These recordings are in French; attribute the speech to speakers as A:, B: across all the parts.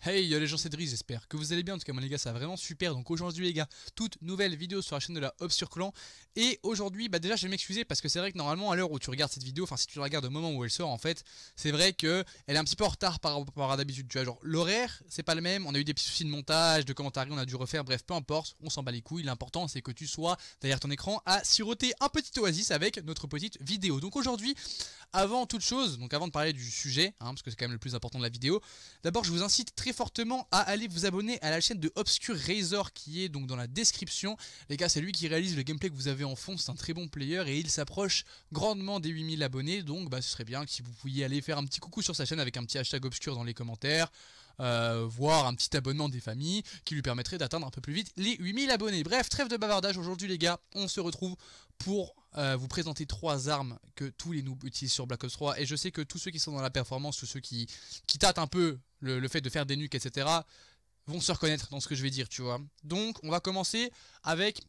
A: Hey les gens c'est Driz j'espère que vous allez bien en tout cas moi les gars ça va vraiment super donc aujourd'hui les gars toute nouvelle vidéo sur la chaîne de la Hop sur Clan et aujourd'hui bah déjà je vais m'excuser parce que c'est vrai que normalement à l'heure où tu regardes cette vidéo enfin si tu la regardes au moment où elle sort en fait c'est vrai que elle est un petit peu en retard par rapport à d'habitude tu vois genre l'horaire c'est pas le même on a eu des petits soucis de montage de commentaires on a dû refaire bref peu importe on s'en bat les couilles l'important c'est que tu sois derrière ton écran à siroter un petit oasis avec notre petite vidéo donc aujourd'hui avant toute chose donc avant de parler du sujet hein, parce que c'est quand même le plus important de la vidéo d'abord je vous incite très fortement à aller vous abonner à la chaîne de Obscure Razor qui est donc dans la description. Les gars, c'est lui qui réalise le gameplay que vous avez en fond, c'est un très bon player et il s'approche grandement des 8000 abonnés. Donc bah, ce serait bien que si vous pouviez aller faire un petit coucou sur sa chaîne avec un petit hashtag obscur dans les commentaires. Euh, voir voire un petit abonnement des familles qui lui permettrait d'atteindre un peu plus vite les 8000 abonnés. Bref, trêve de bavardage aujourd'hui les gars, on se retrouve pour euh, vous présentez trois armes que tous les noobs utilisent sur Black Ops 3. Et je sais que tous ceux qui sont dans la performance, tous ceux qui, qui tâtent un peu le, fait de faire des nuques, etc., vont se reconnaître dans ce que je vais dire, tu vois. Donc, on va commencer avec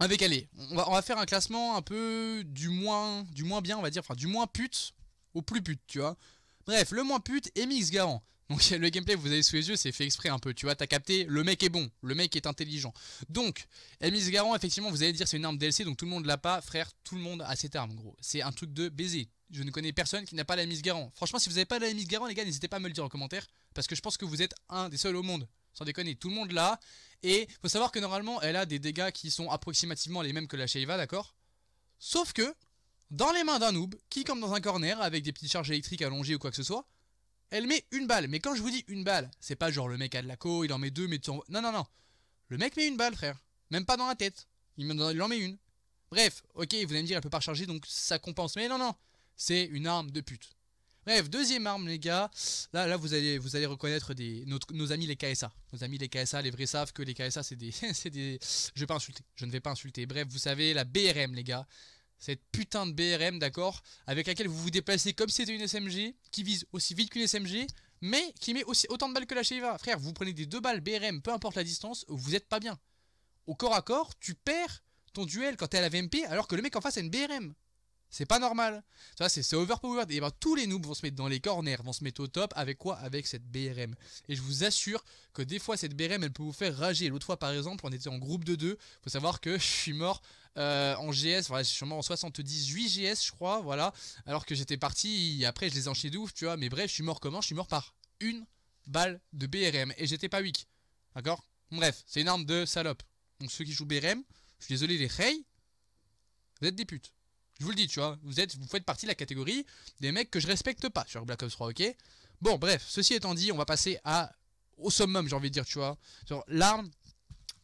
A: avec allez, on va, on va, faire un classement un peu du moins, du moins bien, on va dire, enfin du moins pute au plus pute, tu vois. Bref, le moins pute est Mix Garant. Donc le gameplay que vous avez sous les yeux, c'est fait exprès un peu, tu vois, t'as capté, le mec est bon, le mec est intelligent. Donc, mise Garant, effectivement, vous allez dire c'est une arme DLC, donc tout le monde l'a pas, frère, tout le monde a cette arme, gros. C'est un truc de baiser. Je ne connais personne qui n'a pas la mise Garant. Franchement, si vous n'avez pas la mise Garant, les gars, n'hésitez pas à me le dire en commentaire, parce que je pense que vous êtes un des seuls au monde. Sans déconner, tout le monde l'a. Et faut savoir que normalement, elle a des dégâts qui sont approximativement les mêmes que la Shaiva, d'accord Sauf que, dans les mains d'un noob, qui comme dans un corner, avec des petites charges électriques allongées ou quoi que ce soit, elle met une balle. Mais quand je vous dis une balle, c'est pas genre le mec a de la co, il en met deux, mais tu Non, non, non. Le mec met une balle, frère. Même pas dans la tête. Il en met une. Bref, ok, vous allez me dire, elle peut pas recharger, donc ça compense. Mais non, non. C'est une arme de pute. Bref, deuxième arme, les gars. Là, là vous, allez, vous allez reconnaître des, nos amis les KSA. Nos amis les KSA, les vrais savent que les KSA, c'est des, des. Je vais pas insulter. Je ne vais pas insulter. Bref, vous savez, la BRM, les gars cette putain de BRM, d'accord, avec laquelle vous vous déplacez comme si c'était une SMG, qui vise aussi vite qu'une SMG, mais qui met aussi autant de balles que la Sheva. Frère, vous prenez des deux balles BRM, peu importe la distance, vous êtes pas bien. Au corps à corps, tu perds ton duel quand t'es à la VMP, alors que le mec en face a une BRM. C'est pas normal. Ça, c'est overpowered. Et ben, tous les noobs vont se mettre dans les corners, vont se mettre au top. Avec quoi Avec cette BRM. Et je vous assure que des fois, cette BRM, elle peut vous faire rager. L'autre fois, par exemple, on était en groupe de deux. Faut savoir que je suis mort euh, en GS. Voilà, je suis mort en 78 GS, je crois. Voilà. Alors que j'étais parti. Après, je les enchaînais de ouf, tu vois. Mais bref, je suis mort comment Je suis mort par une balle de BRM. Et j'étais pas weak. D'accord Bref, c'est une arme de salope. Donc, ceux qui jouent BRM, je suis désolé, les Rey, vous êtes des putes. Je vous le dis, tu vois, vous, êtes, vous faites partie de la catégorie des mecs que je respecte pas sur Black Ops 3, ok Bon, bref, ceci étant dit, on va passer à, au summum, j'ai envie de dire, tu vois. Sur l'arme,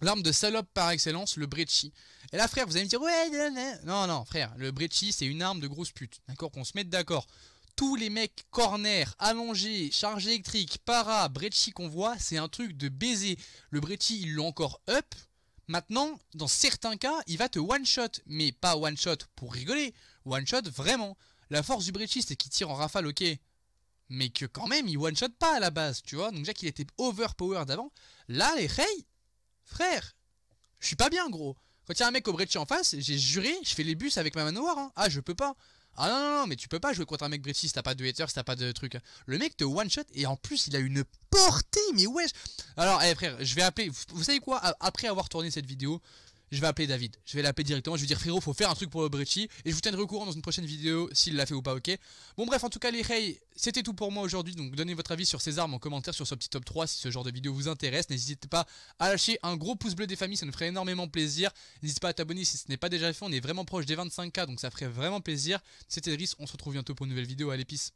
A: l'arme de salope par excellence, le Brecci. Et là, frère, vous allez me dire, ouais, non, non, frère, le Brecci, c'est une arme de grosse pute, d'accord Qu'on se mette d'accord. Tous les mecs corner, allongé, charge électrique, para, Breachy qu'on voit, c'est un truc de baiser. Le Brecci, ils l'ont encore up, Maintenant, dans certains cas, il va te one-shot, mais pas one-shot pour rigoler, one-shot vraiment. La force du breachiste qui qu'il tire en rafale, ok, mais que quand même, il one-shot pas à la base, tu vois. Donc, déjà qu'il était overpowered d'avant là, les Rey, frère, je suis pas bien, gros. Quand il y a un mec au Brecci en face, j'ai juré, je fais les bus avec ma manoir, hein. ah, je peux pas. Ah non, non, non, mais tu peux pas jouer contre un mec si t'as pas de haters, t'as pas de trucs. Le mec te one shot et en plus il a une portée, mais wesh. Alors, eh, frère, je vais appeler. Vous savez quoi Après avoir tourné cette vidéo, je vais appeler David. Je vais l'appeler directement. Je vais dire frérot, faut faire un truc pour le Et je vous tiendrai au courant dans une prochaine vidéo s'il l'a fait ou pas, ok Bon, bref, en tout cas, les hey, c'était tout pour moi aujourd'hui. Donc, donnez votre avis sur ces armes en commentaire sur ce petit top 3 si ce genre de vidéo vous intéresse. N'hésitez pas à lâcher un gros pouce bleu des familles, ça nous ferait énormément plaisir. N'hésitez pas à t'abonner si ce n'est pas déjà fait. On est vraiment proche des 25K, donc ça ferait vraiment plaisir. C'était Driss, on se retrouve bientôt pour une nouvelle vidéo. à l'épice